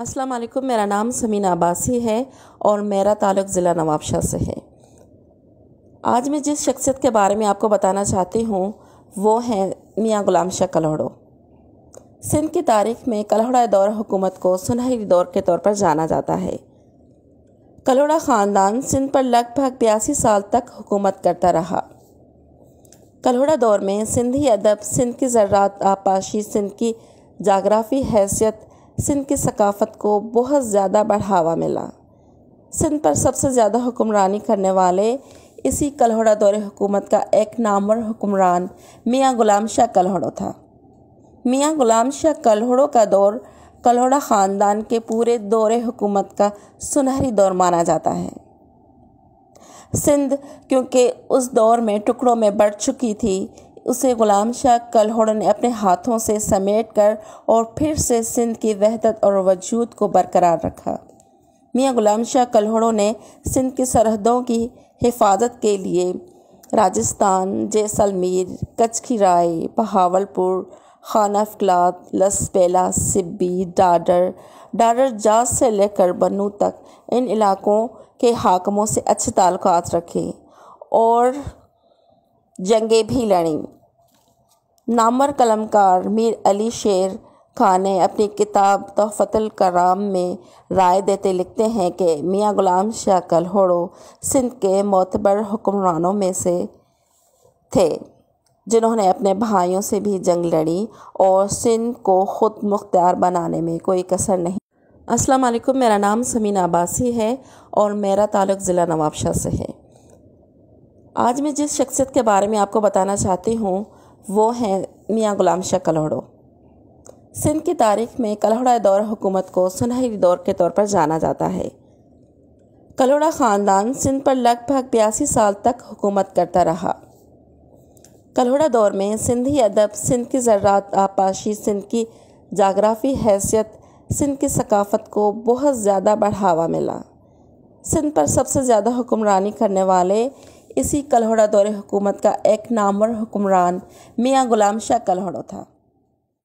अस्सलाम वालेकुम मेरा नाम समीना अब्बासी है और मेरा ताल्लुक ज़िला नवाबशाह से है आज मैं जिस शख्सियत के बारे में आपको बताना चाहती हूँ वो है मियाँ गुलाम शाह कलहड़ो सिंध की तारीख में कलहड़ा दौर हुकूमत को सुनहरी दौर के तौर पर जाना जाता है कलहड़ा ख़ानदान सिंध पर लगभग बयासी साल तक हुकूमत करता रहा कलहड़ा दौर में सिंधी अदब सिंध की ज़रात आपाशी सिंध की जाग्राफी हैसियत सिंध की सकाफ़त को बहुत ज़्यादा बढ़ावा मिला सिंध पर सबसे ज़्यादा हुक्मरानी करने वाले इसी कलहड़ा दौरे हुकूमत का एक नामवर हुक्मरान मियाँ ग़ुलाम शाह कलहड़ो था मियाँ ग़ुलाम शाह कलहड़ो का दौर कलहड़ा ख़ानदान के पूरे दौरे हुकूमत का सुनहरी दौर माना जाता है सिंध क्योंकि उस दौर में टुकड़ों में बढ़ चुकी थी उसे ग़ुलाम शाह कलहोड़ ने अपने हाथों से समेट कर और फिर से सिंध की वहदत और वजूद को बरकरार रखा मियाँ ग़ुलाम शाह कलहोड़ों ने सिंध की सरहदों की हिफाजत के लिए राजस्थान जैसलमेर कच्छ राय बहावलपुर खाना अफलात लसपेला सिब्बी डाडर डाडर जात से लेकर बनू तक इन इलाकों के हाकमों से अच्छे तल्क़ रखे और जंगें भी लड़ी नामवर कलमकार मीर अली शेर खान ने अपनी किताब तोहफतल कराम में राय देते लिखते हैं कि मियाँ ग़ुलाम शाह कलहोड़ो सिंध के मोतबर हुक्मरानों में से थे जिन्होंने अपने भाइयों से भी जंग लड़ी और सिंध को ख़ुद मुख्तार बनाने में कोई कसर नहीं अस्सलाम वालेकुम मेरा नाम समीना अब्बासी है और मेरा ताल्लुक़ ज़िला नवाबशाह से है आज मैं जिस शख्सियत के बारे में आपको बताना चाहती हूँ वो हैं मियाँ गुलाम शाह कलहड़ो सिंध की तारीख में कलहड़ा दौर हुकूमत को सुनहरी दौर के तौर पर जाना जाता है कलहड़ा ख़ानदान सिंध पर लगभग बयासी साल तक हुकूमत करता रहा कलहड़ा दौर में सिंधी अदब सिंध की ज़रात आपाशी सिंध की जाग्राफी हैसियत सिंध की सकाफ़त को बहुत ज़्यादा बढ़ावा मिला सिंध पर सबसे ज़्यादा हुक्मरानी करने वाले इसी कलहड़ा दौरे हुकूमत का एक नामवर हुक्मरान मियाँ गुलाम शाह कलहड़ो था